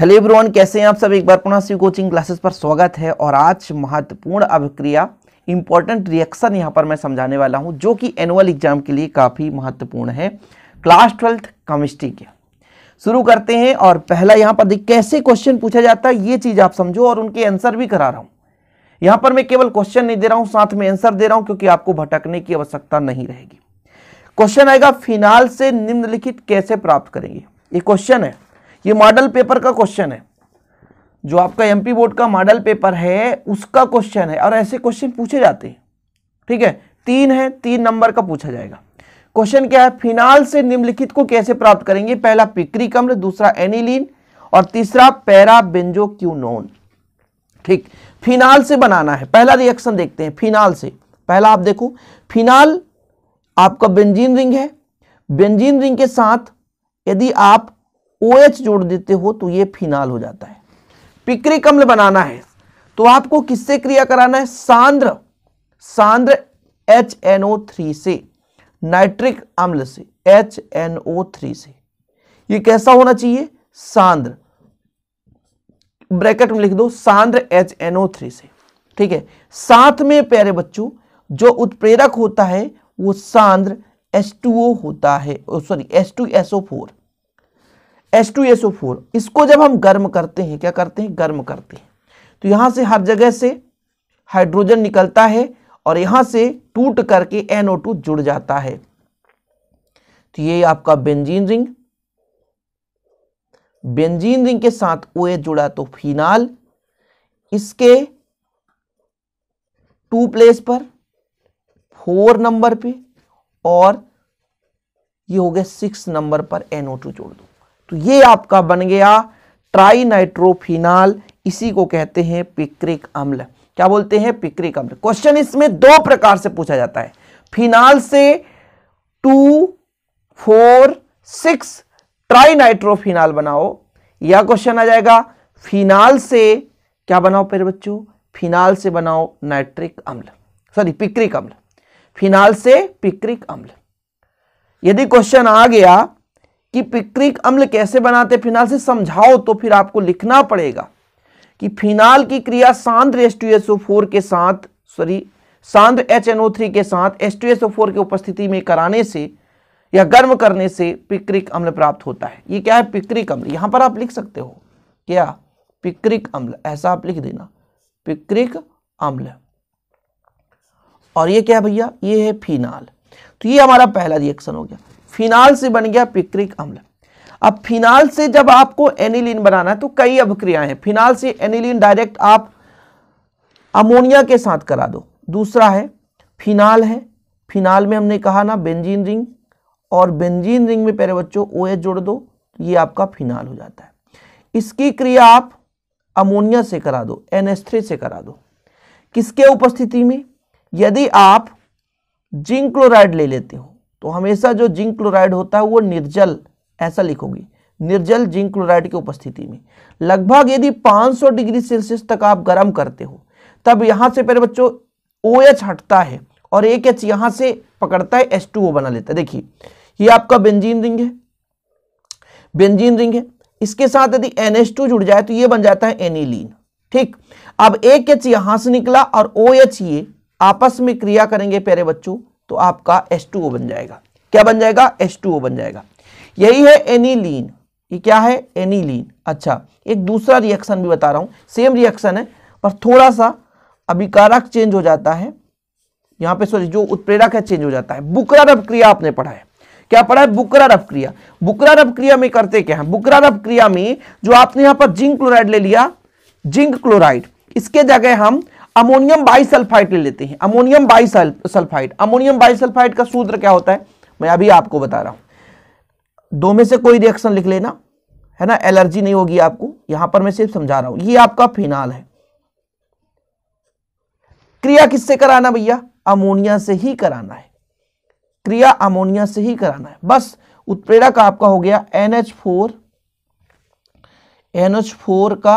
Hello everyone कैसे हैं आप सब एक बार पुनः शिव कोचिंग क्लासेस पर स्वागत है और आज महत्वपूर्ण अभिक्रिया इंपॉर्टेंट रिएक्शन यहाँ पर मैं समझाने वाला हूँ जो कि एनुअल एग्जाम के लिए काफ़ी महत्वपूर्ण है क्लास ट्वेल्थ केमिस्ट्री के शुरू करते हैं और पहला यहाँ पर देख कैसे क्वेश्चन पूछा जाता है ये चीज़ आप समझो और उनके आंसर भी करा रहा हूँ यहाँ पर मैं केवल क्वेश्चन नहीं दे रहा हूँ साथ में आंसर दे रहा हूँ क्योंकि आपको भटकने की आवश्यकता नहीं रहेगी क्वेश्चन आएगा फिनाल से निम्नलिखित कैसे प्राप्त करेंगे ये क्वेश्चन है ये मॉडल पेपर का क्वेश्चन है जो आपका एमपी बोर्ड का मॉडल पेपर है उसका क्वेश्चन है और ऐसे क्वेश्चन पूछे जाते हैं ठीक है तीन है तीन नंबर का पूछा जाएगा क्वेश्चन क्या है फिनाल से निम्नलिखित को कैसे प्राप्त करेंगे पहला पिक्री कम्र दूसरा एनिलीन और तीसरा बेंजो क्यूनोन ठीक फिनाल से बनाना है पहला रिएक्शन देखते हैं फिनाल से पहला आप देखो फिनाल आपका बेंजीन रिंग है बेंजीन रिंग के साथ यदि आप ओ OH जोड़ देते हो तो ये फिनाल हो जाता है पिक्रिक अम्ल बनाना है तो आपको किससे क्रिया कराना है सांद्र सांद्र एच एन ओ थ्री से नाइट्रिक अम्ल से एच एन ओ थ्री से ये कैसा होना चाहिए सांद्र ब्रैकेट में लिख दो सांद्र एच एन ओ थ्री से ठीक है साथ में प्यारे बच्चों जो उत्प्रेरक होता है वो सांद्र एच टू ओ होता है sorry S two S O four H2SO4 इसको जब हम गर्म करते हैं क्या करते हैं गर्म करते हैं तो यहां से हर जगह से हाइड्रोजन निकलता है और यहां से टूट करके NO2 जुड़ जाता है तो ये आपका बेंजीन रिंग बेंजीन रिंग के साथ ओ जुड़ा तो फिनाल इसके टू प्लेस पर फोर नंबर पे और ये हो गया सिक्स नंबर पर NO2 जोड़ दो तो ये आपका बन गया ट्राइनाइट्रोफिनाल इसी को कहते हैं पिक्रिक अम्ल क्या बोलते हैं पिक्रिक अम्ल क्वेश्चन इसमें दो प्रकार से पूछा जाता है फिनाल से टू फोर सिक्स ट्राइनाइट्रोफिनाल बनाओ यह क्वेश्चन आ जाएगा फिनाल से क्या बनाओ पेरे बच्चों फिनाल से बनाओ नाइट्रिक अम्ल सॉरी पिक्रिक अम्ल फिनाल से पिक्रिक अम्ल यदि क्वेश्चन आ गया कि पिक्रिक अम्ल कैसे बनाते फिनाल से समझाओ तो फिर आपको लिखना पड़ेगा कि फिनाल की क्रिया सांद्र S two S O four के साथ सॉरी सांद्र एच एन ओ थ्री के साथ S two S O four की उपस्थिति में कराने से या गर्म करने से पिक्रिक अम्ल प्राप्त होता है ये क्या है पिक्रिक अम्ल यहां पर आप लिख सकते हो क्या पिक्रिक अम्ल ऐसा आप लिख देना पिक्रिक अम्ल और ये क्या भैया ये है फिनाल तो ये हमारा पहला रिएक्शन हो गया फिनाल से बन गया पिक्रिक अम्ल अब फिनाल से जब आपको एनिलीन बनाना है तो कई अभिक्रियाएं हैं फिनाल से एनिलीन डायरेक्ट आप अमोनिया के साथ करा दो दूसरा है फिनाल है फिनाल में हमने कहा ना बेंजीन रिंग और बेंजीन रिंग में पहले बच्चों ओ जोड़ दो ये आपका फिनाल हो जाता है इसकी क्रिया आप अमोनिया से करा दो एन से करा दो किसके उपस्थिति में यदि आप जिंक क्लोराइड ले लेते हो तो हमेशा जो जिंक क्लोराइड होता है वो निर्जल ऐसा लिखोगे निर्जल जिंक क्लोराइड की उपस्थिति में लगभग यदि 500 डिग्री सेल्सियस तक आप गर्म करते हो तब यहां से पहले बच्चों ओ OH हटता है और एक एच यहां से पकड़ता है एच टू ओ बना लेता है देखिए ये आपका बेंजीन रिंग है बेंजीन रिंग है इसके साथ यदि एन एच टू जुड़ जाए तो ये बन जाता है एनिलीन e ठीक अब एक एच यहां से निकला और ओ OH एच ये आपस में क्रिया करेंगे प्यारे बच्चों तो आपका H2O बन जाएगा क्या बन जाएगा H2O बन जाएगा यही है एनीलीन ये क्या है एनीलीन अच्छा एक दूसरा रिएक्शन भी बता रहा हूं सेम रिएक्शन है पर थोड़ा सा अभिकारक चेंज हो जाता है यहां पे सॉरी जो उत्प्रेरक है चेंज हो जाता है बुकरा रब क्रिया आपने पढ़ा है क्या पढ़ा है बुकरा रब क्रिया बुकरा रब क्रिया में करते क्या है बुकरा रब क्रिया में जो आपने यहां पर जिंक क्लोराइड ले लिया जिंक क्लोराइड इसके जगह हम अमोनियम बाइसल्फाइड ले लेते हैं अमोनियम बाइसल्फाइड अमोनियम बाइसल्फाइड का सूत्र क्या होता है मैं अभी आपको बता रहा हूं दो में से कोई रिएक्शन लिख लेना है ना एलर्जी नहीं होगी आपको यहां पर मैं सिर्फ समझा रहा हूं ये आपका फिनाल है क्रिया किससे कराना भैया अमोनिया से ही कराना है क्रिया अमोनिया से ही कराना है बस उत्प्रेरक आपका हो गया एनएच फोर एनएच फोर का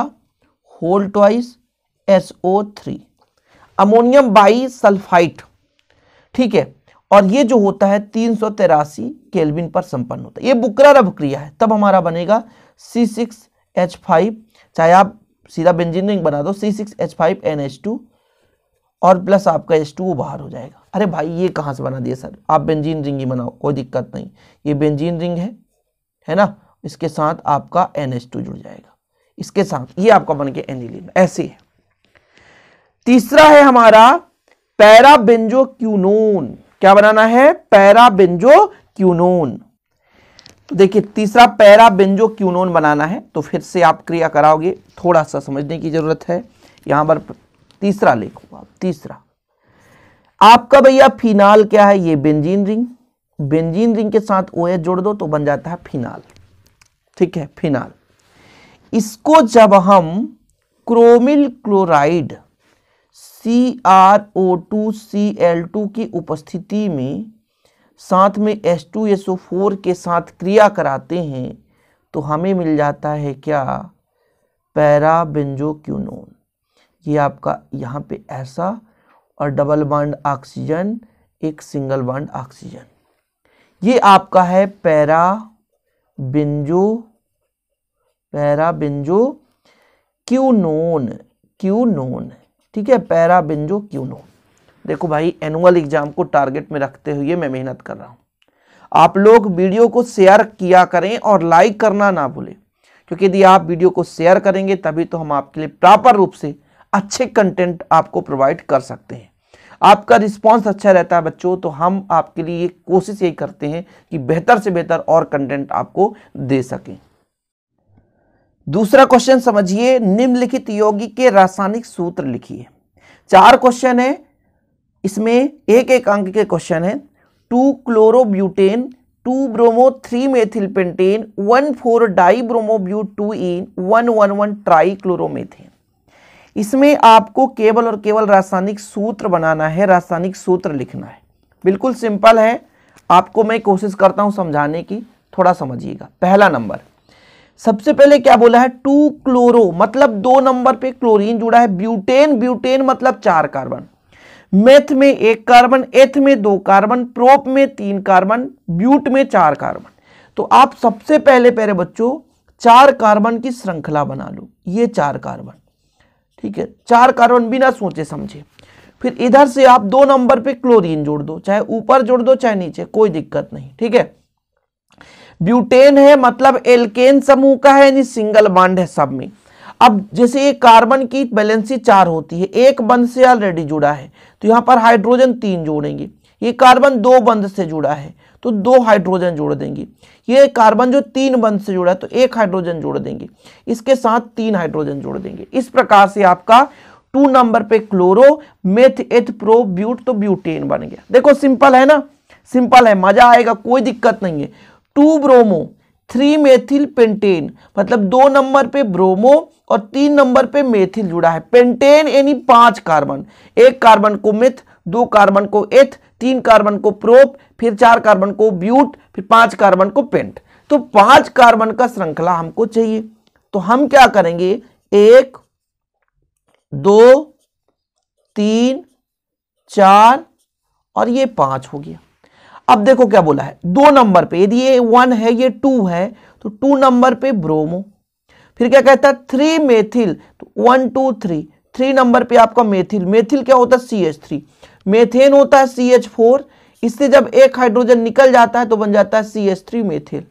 whole twice SO three ammonium bisulphite ठीक है और ये जो होता है तीन सौ तेरासी केल्विन पर संपन्न होता है ये बुकरा रब क्रिया है तब हमारा बनेगा सी सिक्स एच फाइव चाहे आप सीधा बेंजीनियरिंग बना दो C six H five N H two और प्लस आपका एच टू वो बाहर हो जाएगा अरे भाई ये कहाँ से बना दिया सर आप बेंजीन रिंग ही बनाओ कोई दिक्कत नहीं ये बेंजीन रिंग है है ना इसके साथ आपका एन एच टू जुड़ जाएगा इसके साथ ये आपका बन के एनिलीन ऐसे है तीसरा है हमारा पैराबेंजो क्यूनोन क्या बनाना है पैराबेंजो क्यूनोन तो देखिए तीसरा पैराबेंजो क्यूनोन बनाना है तो फिर से आप क्रिया कराओगे थोड़ा सा समझने की जरूरत है यहां पर तीसरा लिखो आप तीसरा आपका भैया फिनाल क्या है ये बेंजीन रिंग बेंजीन रिंग के साथ ओ जोड़ दो तो बन जाता है फिनाल ठीक है फिनाल इसको जब हम chromyl chloride C R O two C L two की उपस्थिति में साथ में S two S O four के साथ क्रिया कराते हैं तो हमें मिल जाता है क्या क्यूनोन ये आपका यहाँ पे ऐसा और डबल बॉन्ड ऑक्सीजन एक सिंगल बॉन्ड ऑक्सीजन ये आपका है para benzo para benzo quinone quinone ठीक है पैरा बेंजो क्यूनो देखो भाई एनुअल एग्जाम को टारगेट में रखते हुए मैं मेहनत कर रहा हूँ आप लोग वीडियो को शेयर किया करें और लाइक करना ना भूलें क्योंकि यदि आप वीडियो को शेयर करेंगे तभी तो हम आपके लिए प्रॉपर रूप से अच्छे कंटेंट आपको प्रोवाइड कर सकते हैं आपका रिस्पांस अच्छा रहता है बच्चों तो हम आपके लिए कोशिश यही करते हैं कि बेहतर से बेहतर और कंटेंट आपको दे सकें दूसरा क्वेश्चन समझिए निम्नलिखित यौगिक के रासायनिक सूत्र लिखिए चार क्वेश्चन है इसमें एक एक अंक के क्वेश्चन है two chlorobutane two bromo three methyl pentane one four di bromobu two ene one one one tri chloromethane इसमें आपको केवल और केवल रासायनिक सूत्र बनाना है रासायनिक सूत्र लिखना है बिल्कुल सिंपल है आपको मैं कोशिश करता हूँ समझाने की थोड़ा समझिएगा पहला नंबर सबसे पहले क्या बोला है टू क्लोरो मतलब दो नंबर पे क्लोरीन जुड़ा है ब्यूटेन ब्यूटेन मतलब चार कार्बन मेथ में एक कार्बन एथ में दो कार्बन प्रोप में तीन कार्बन ब्यूट में चार कार्बन तो आप सबसे पहले पहले बच्चों चार कार्बन की श्रृंखला बना लो ये चार कार्बन ठीक है चार कार्बन बिना सोचे समझे फिर इधर से आप दो नंबर पे क्लोरीन जोड़ दो चाहे ऊपर जोड़ दो चाहे नीचे कोई दिक्कत नहीं ठीक है ब्यूटेन है मतलब एल्केन समूह का है यानी सिंगल बॉन्ड है सब में अब जैसे ये कार्बन की बैलेंसी चार होती है एक बंद से ऑलरेडी जुड़ा है तो यहां पर हाइड्रोजन तीन जोड़ेंगे ये कार्बन दो बंद से जुड़ा है तो दो हाइड्रोजन जोड़ देंगे ये कार्बन जो तीन बंद से जुड़ा है तो एक हाइड्रोजन जोड़ देंगे इसके साथ तीन हाइड्रोजन जोड़ देंगे इस प्रकार से आपका टू नंबर पे chloro meth eth pro but तो ब्यूटेन बन गया देखो सिंपल है ना सिंपल है मजा आएगा कोई दिक्कत नहीं है two bromo three methyl pentane मतलब दो नंबर पे ब्रोमो और तीन नंबर पे मेथिल जुड़ा है पेंटेन यानी पांच कार्बन एक कार्बन को मिथ दो कार्बन को एथ तीन कार्बन को प्रोप फिर चार कार्बन को ब्यूट फिर पांच कार्बन को पेंट तो पांच कार्बन का श्रृंखला हमको चाहिए तो हम क्या करेंगे एक दो तीन चार और ये पांच हो गया अब देखो क्या बोला है दो नंबर पे यदि ये वन है ये टू है तो टू नंबर पे ब्रोमो फिर क्या कहता है थ्री मेथिल तो one two three three number पे आपका मेथिल मेथिल क्या होता है सी एच मेथेन होता है सी फोर इससे जब एक हाइड्रोजन निकल जाता है तो बन जाता है सी एच थ्री मेथिल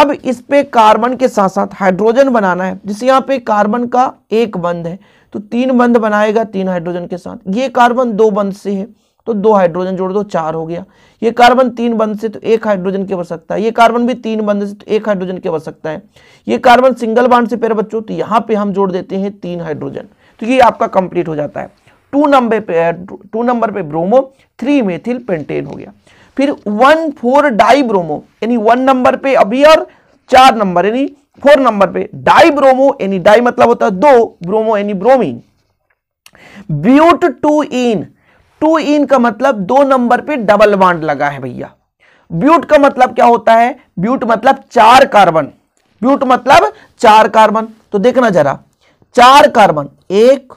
अब इस पे कार्बन के साथ साथ हाइड्रोजन बनाना है जिस यहां पे कार्बन का एक बंद है तो तीन बंद बनाएगा तीन हाइड्रोजन के साथ ये कार्बन दो बंद से है तो दो हाइड्रोजन जोड़ दो चार हो गया ये कार्बन तीन बंध से तो एक हाइड्रोजन के बच सकता है ये कार्बन भी तीन बंध से तो एक हाइड्रोजन के बच सकता है ये कार्बन सिंगल बांध से पेयर बच्चों तो यहां पे हम जोड़ देते हैं तीन हाइड्रोजन तो ये आपका कंप्लीट हो जाता है टू नंबर पे टू नंबर पे ब्रोमो थ्री मेथिल पेंटेन हो गया फिर वन फोर डाई ब्रोमो यानी वन नंबर पे अभी और चार नंबर यानी फोर नंबर पे डाई ब्रोमो यानी डाई मतलब होता है दो ब्रोमो यानी bromine but two ene two ene का मतलब दो नंबर पे डबल बांड लगा है भैया ब्यूट का मतलब क्या होता है ब्यूट मतलब चार कार्बन ब्यूट मतलब चार कार्बन तो देखना जरा चार कार्बन एक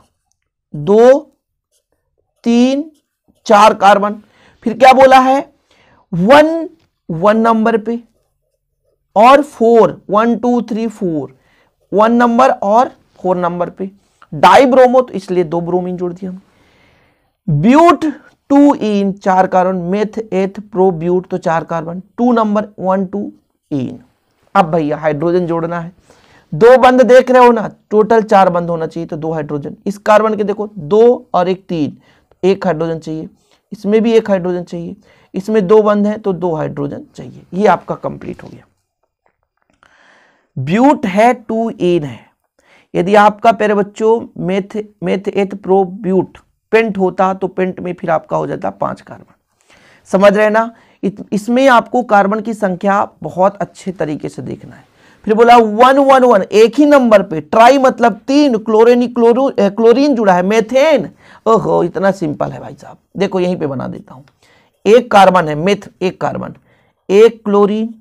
दो तीन चार कार्बन फिर क्या बोला है वन वन नंबर पे और four one two three four one number और फोर नंबर पे डाई ब्रोमो तो इसलिए दो ब्रोमीन जोड़ दिया हमने ब्यूट टू इन चार carbon meth eth pro but तो चार carbon two number one two ene अब भैया हाइड्रोजन जोड़ना है दो बंद देख रहे हो ना टोटल चार बंद होना चाहिए तो दो हाइड्रोजन इस कार्बन के देखो दो और एक तीन एक हाइड्रोजन चाहिए इसमें भी एक हाइड्रोजन चाहिए इसमें दो बंद है तो दो हाइड्रोजन चाहिए ये आपका कंप्लीट हो गया ब्यूट है टू इन है यदि आपका पेरे बच्चों meth meth eth pro but pent होता तो पेंट में फिर आपका हो जाता पांच कार्बन समझ रहे ना इसमें आपको कार्बन की संख्या बहुत अच्छे तरीके से देखना है फिर बोला वन वन वन एक ही नंबर पे ट्राई मतलब तीन क्लोरिन क्लोरीन जुड़ा है मेथेन ओहो इतना सिंपल है भाई साहब देखो यहीं पे बना देता हूं एक कार्बन है मेथ एक कार्बन एक क्लोरीन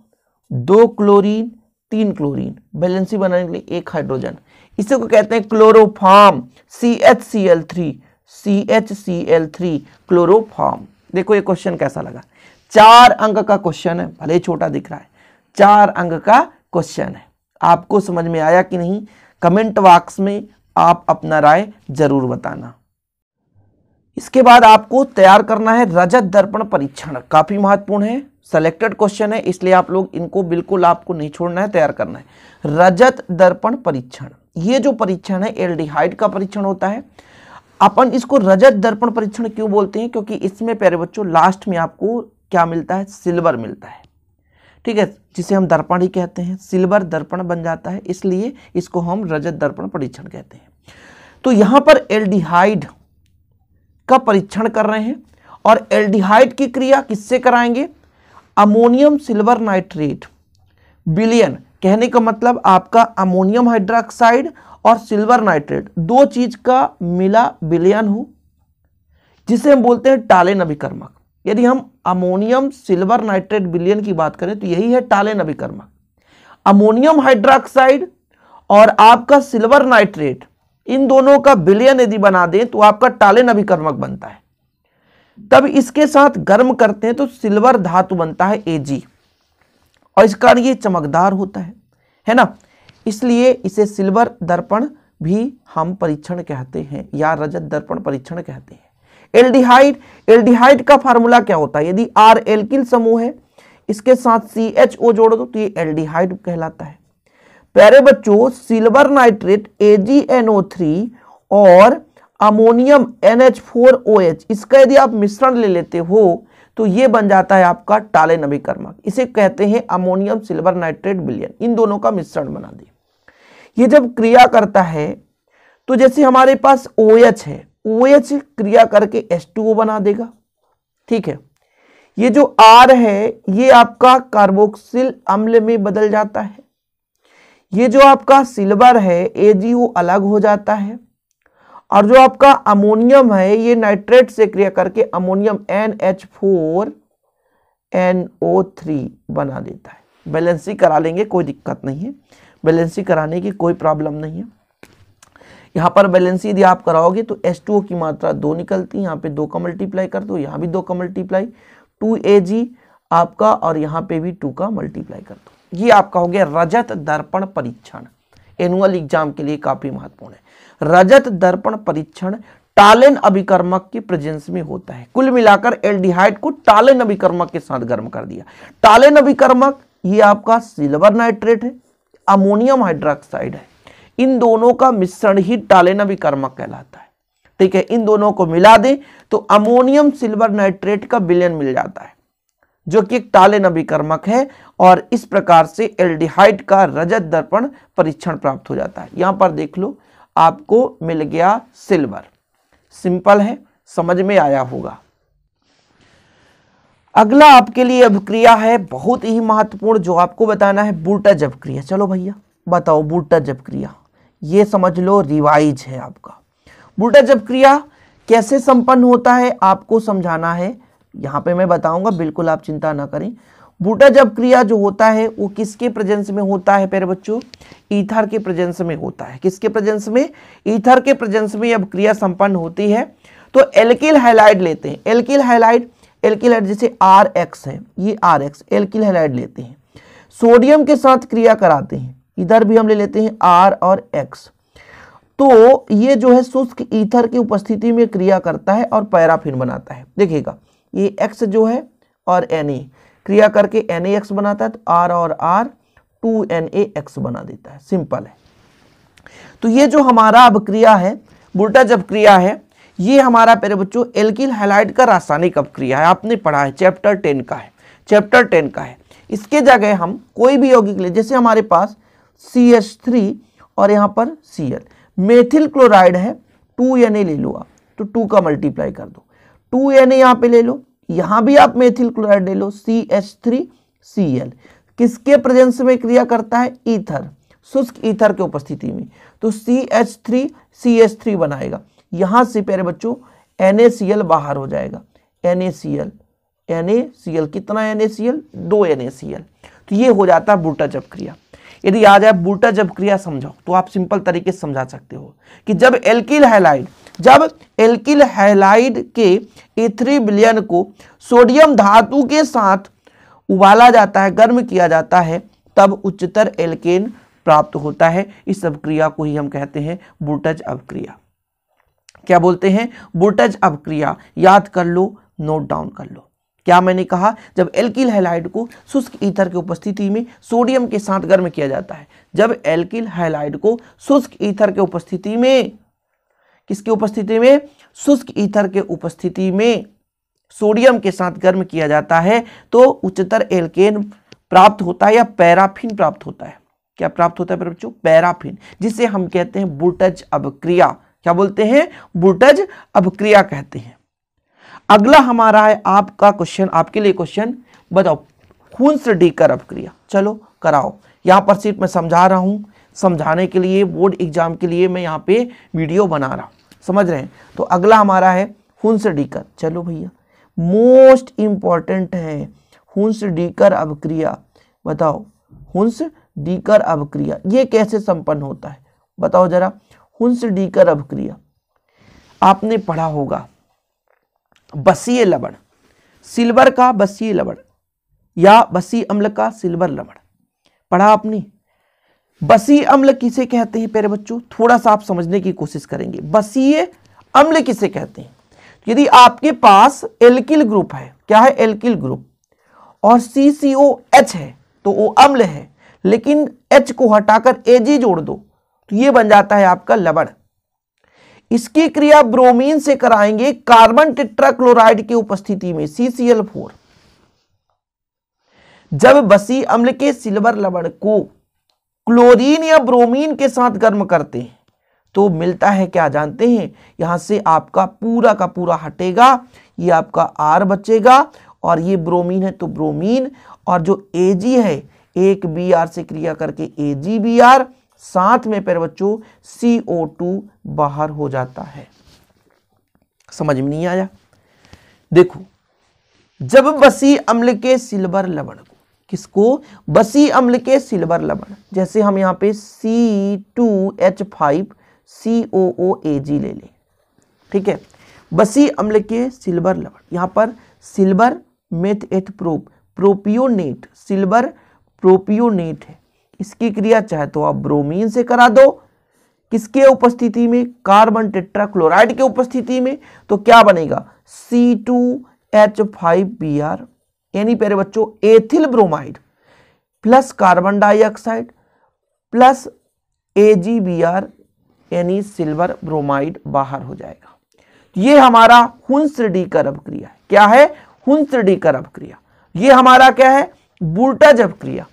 दो क्लोरीन तीन क्लोरीन बैलेंसी बनाने के लिए एक हाइड्रोजन इसे को कहते हैं chloroform C H C L three C H C L three chloroform देखो ये क्वेश्चन कैसा लगा चार अंक का क्वेश्चन है भले छोटा दिख रहा है चार अंक का क्वेश्चन है आपको समझ में आया कि नहीं कमेंट बॉक्स में आप अपना राय जरूर बताना इसके बाद आपको तैयार करना है रजत दर्पण परीक्षण काफ़ी महत्वपूर्ण है सेलेक्टेड क्वेश्चन है इसलिए आप लोग इनको बिल्कुल आपको नहीं छोड़ना है तैयार करना है रजत दर्पण परीक्षण ये जो परीक्षण है एल्डिहाइड का परीक्षण होता है अपन इसको रजत दर्पण परीक्षण क्यों बोलते हैं क्योंकि इसमें प्यारे बच्चों लास्ट में आपको क्या मिलता है सिल्वर मिलता है ठीक है जिसे हम दर्पण ही कहते हैं सिल्वर दर्पण बन जाता है इसलिए इसको हम रजत दर्पण परीक्षण कहते हैं तो यहां पर एल्डिहाइड का परीक्षण कर रहे हैं और एल्डिहाइड की क्रिया किससे कराएंगे अमोनियम सिल्वर नाइट्रेट बिलियन कहने का मतलब आपका अमोनियम हाइड्रोक्साइड और सिल्वर नाइट्रेट दो चीज का मिला विलयन हो जिसे हम बोलते हैं टालेन अभिकर्मक यदि हम अमोनियम सिल्वर नाइट्रेट विलयन की बात करें तो यही है टालेन अभिकर्मक अमोनियम हाइड्रोक्साइड और आपका सिल्वर नाइट्रेट इन दोनों का विलयन यदि बना दें तो आपका टालेन अभिकर्मक बनता है तब इसके साथ गर्म करते हैं तो सिल्वर धातु बनता है एजी और इस कारण ये चमकदार होता है है ना इसलिए इसे सिल्वर दर्पण भी हम परीक्षण कहते हैं या रजत दर्पण परीक्षण कहते हैं एल्डिहाइड एल्डिहाइड का फार्मूला क्या होता है यदि आर एल्किल समूह है इसके साथ सी एच ओ जोड़ दो तो ये एल्डिहाइड कहलाता है प्यारे बच्चों सिल्वर नाइट्रेट थ्री और ammonium N H four O H इसका यदि आप मिश्रण ले लेते हो तो ये बन जाता है आपका टाले नवीकर्मक इसे कहते हैं अमोनियम सिल्वर नाइट्रेट बिलियन इन दोनों का मिश्रण बना दिए ये जब क्रिया करता है तो जैसे हमारे पास ओ OH है ओ OH क्रिया करके एस बना देगा ठीक है ये जो R है ये आपका कार्बोक्सिल अम्ल में बदल जाता है ये जो आपका सिल्वर है एजीओ अलग हो जाता है और जो आपका अमोनियम है ये नाइट्रेट से क्रिया करके ammonium N H four N O three बना देता है बैलेंसी करा लेंगे कोई दिक्कत नहीं है बैलेंसी कराने की कोई प्रॉब्लम नहीं है यहाँ पर बैलेंसी यदि आप कराओगे तो एस टू ओ की मात्रा दो निकलती है यहाँ पे दो का मल्टीप्लाई कर दो यहाँ भी दो का मल्टीप्लाई टू ए जी आपका और यहाँ पे भी टू का मल्टीप्लाई कर दो ये आपका हो गया रजत दर्पण परीक्षण एनुअल एग्जाम के लिए काफी महत्वपूर्ण है रजत दर्पण परीक्षण टालेन अभिकर्मक की प्रेजेंस में होता है कुल मिलाकर एल्डिहाइड को टालेन अभिकर्मक के साथ गर्म कर दिया टालेन अभिकर्मक ये आपका सिल्वर नाइट्रेट है अमोनियम हाइड्रोक्साइड है इन दोनों का मिश्रण ही टालेन अभिकर्मक कहलाता है ठीक है इन दोनों को मिला दें तो अमोनियम सिल्वर नाइट्रेट का विलयन मिल जाता है जो कि एक ताले नबीकर्मक है और इस प्रकार से एल्डिहाइड का रजत दर्पण परीक्षण प्राप्त हो जाता है यहां पर देख लो आपको मिल गया सिल्वर सिंपल है समझ में आया होगा अगला आपके लिए अभिक्रिया है बहुत ही महत्वपूर्ण जो आपको बताना है बूटज अभिक्रिया चलो भैया बताओ बूटज अभिक्रिया ये समझ लो रिवाइज है आपका बूटज अभिक्रिया कैसे संपन्न होता है आपको समझाना है यहाँ पे मैं बताऊंगा बिल्कुल आप चिंता ना करें बूटा जब क्रिया जो होता है वो किसके प्रेजेंस में होता है प्यारे बच्चों ईथर के प्रेजेंस में होता है किसके प्रेजेंस में ईथर के प्रेजेंस में जब क्रिया संपन्न होती है तो एल्किल हाइलाइड लेते हैं एल्किल हाइलाइड एल्किल जैसे आर एक्स है ये आर एक्स एल्किल हैलाइड लेते हैं सोडियम के साथ क्रिया कराते हैं इधर भी हम ले लेते हैं आर और एक्स तो ये जो है शुष्क ईथर की उपस्थिति में क्रिया करता है और पैराफिन बनाता है देखिएगा ये एक्स जो है और एन ए e। क्रिया करके एन ए एक्स बनाता है तो आर और R two N A X बना देता है सिंपल है तो ये जो हमारा अब क्रिया है बुलटा जब क्रिया है ये हमारा पेरे बच्चों एल्किल हैलाइड का रासायनिक क्रिया है आपने पढ़ा है चैप्टर टेन का है चैप्टर टेन का है इसके जगह हम कोई भी यौगिक ले जैसे हमारे पास सी एच थ्री और यहाँ पर सी एल मेथिल क्लोराइड है टू एन ए ले लो आप तो टू का मल्टीप्लाई कर दो टू एन यहाँ पे ले लो यहाँ भी आप मेथिल क्लोराइड ले लो C H three C L किसके प्रेजेंस में क्रिया करता है ईथर शुष्क ईथर के उपस्थिति में तो C H three C H three बनाएगा यहाँ से प्यारे बच्चों एन ए सी एल बाहर हो जाएगा N A C L N A C L कितना एन ए सी एल दो एन ए सी एल तो ये हो जाता है बूटा जब क्रिया यदि आ जाए बूटा जब क्रिया समझाओ तो आप सिंपल तरीके से समझा सकते हो कि जब एल्किल हैलाइड जब एल्किल हैलाइड के इथ्री e बिलियन को सोडियम धातु के साथ उबाला जाता है गर्म किया जाता है तब उच्चतर एल्केन प्राप्त होता है इस अवक्रिया को ही हम कहते हैं बुटज अवक्रिया क्या बोलते हैं बुटज अवक्रिया याद कर लो नोट डाउन कर लो क्या मैंने कहा जब एल्किल हैलाइड को शुष्क ईथर की उपस्थिति में सोडियम के साथ गर्म किया जाता है जब एल्किल हैलाइड को शुष्क ईथर के उपस्थिति में किसकी उपस्थिति में शुष्क ईथर के उपस्थिति में सोडियम के साथ गर्म किया जाता है तो उच्चतर एल्केन प्राप्त होता है या पैराफिन प्राप्त होता है क्या प्राप्त होता है बच्चों पैराफिन जिसे हम कहते हैं बुटज अभिक्रिया क्या बोलते हैं बुटज अभिक्रिया कहते हैं अगला हमारा है आपका क्वेश्चन आपके लिए क्वेश्चन बताओ खून से डीकर अभिक्रिया चलो कराओ यहाँ पर सिर्फ मैं समझा रहा हूँ समझाने के लिए बोर्ड एग्जाम के लिए मैं यहाँ पे वीडियो बना रहा हूँ समझ रहे हैं तो अगला हमारा है हुंस डीकर चलो भैया मोस्ट इंपॉर्टेंट है हुंस डीकर अभिक्रिया बताओ हुंस डीकर अभिक्रिया ये कैसे संपन्न होता है बताओ जरा हुंस डीकर अभिक्रिया आपने पढ़ा होगा बसीय लवण सिल्वर का बसीय लवण या बसी अम्ल का सिल्वर लवण पढ़ा आपने बसी अम्ल किसे कहते हैं प्यारे बच्चों थोड़ा सा आप समझने की कोशिश करेंगे बसीय अम्ल किसे कहते हैं यदि आपके पास एल्किल ग्रुप है क्या है एल्किल ग्रुप और सी सी ओ एच है तो वो अम्ल है लेकिन एच को हटाकर एजी जोड़ दो तो ये बन जाता है आपका लवण इसकी क्रिया ब्रोमीन से कराएंगे कार्बन टेट्राक्लोराइड की उपस्थिति में सीसीएल फोर जब बसी अम्ल के सिल्वर लवण को क्लोरीन या ब्रोमीन के साथ गर्म करते हैं तो मिलता है क्या जानते हैं यहां से आपका पूरा का पूरा हटेगा ये आपका आर बचेगा और ये ब्रोमीन है तो ब्रोमीन और जो एजी है एक बी आर से क्रिया करके ए जी बी आर साथ में पैर बच्चों सी ओ टू बाहर हो जाता है समझ में नहीं आया देखो जब बसी अम्ल के सिल्वर लवण को किसको बसी अम्ल के सिल्वर लवण जैसे हम यहाँ पे C two H five C O O A G ले लें ठीक है बसी अम्ल के सिल्वर लवण यहाँ पर silver meth eth prop propionate silver propionate है इसकी क्रिया चाहे तो आप ब्रोमीन से करा दो किसके उपस्थिति में कार्बन टेट्राक्लोराइड के उपस्थिति में तो क्या बनेगा C two H five B R यानी प्यारे बच्चों ethyl bromide plus carbon dioxide plus A G B R यानी सिल्वर ब्रोमाइड बाहर हो जाएगा यह हमारा हुंस डी कर अपक्रिया क्या है हुंस डी कर अपक्रिया ये हमारा क्या है बूटा जब क्रिया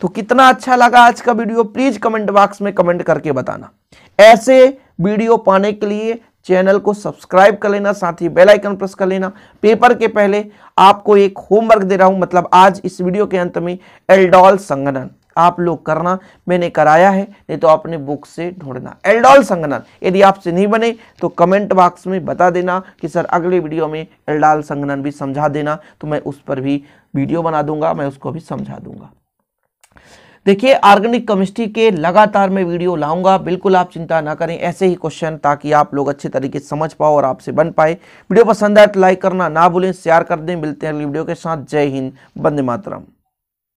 तो कितना अच्छा लगा आज का वीडियो प्लीज कमेंट बॉक्स में कमेंट करके बताना ऐसे वीडियो पाने के लिए चैनल को सब्सक्राइब कर लेना साथ ही बेल आइकन प्रेस कर लेना पेपर के पहले आपको एक होमवर्क दे रहा हूं मतलब आज इस वीडियो के अंत में एल्डोल संगणन आप लोग करना मैंने कराया है नहीं तो आपने बुक से ढूंढना एल्डोल संगणन यदि आपसे नहीं बने तो कमेंट बॉक्स में बता देना कि सर अगले वीडियो में एल्डोल संगणन भी समझा देना तो मैं उस पर भी वीडियो बना दूंगा मैं उसको भी समझा दूंगा देखिए ऑर्गेनिक केमिस्ट्री के लगातार मैं वीडियो लाऊंगा बिल्कुल आप चिंता ना करें ऐसे ही क्वेश्चन ताकि आप लोग अच्छे तरीके से समझ पाओ और आपसे बन पाए वीडियो पसंद आए तो लाइक करना ना भूलें शेयर कर दें मिलते हैं अगली वीडियो के साथ जय हिंद बंदे मातरम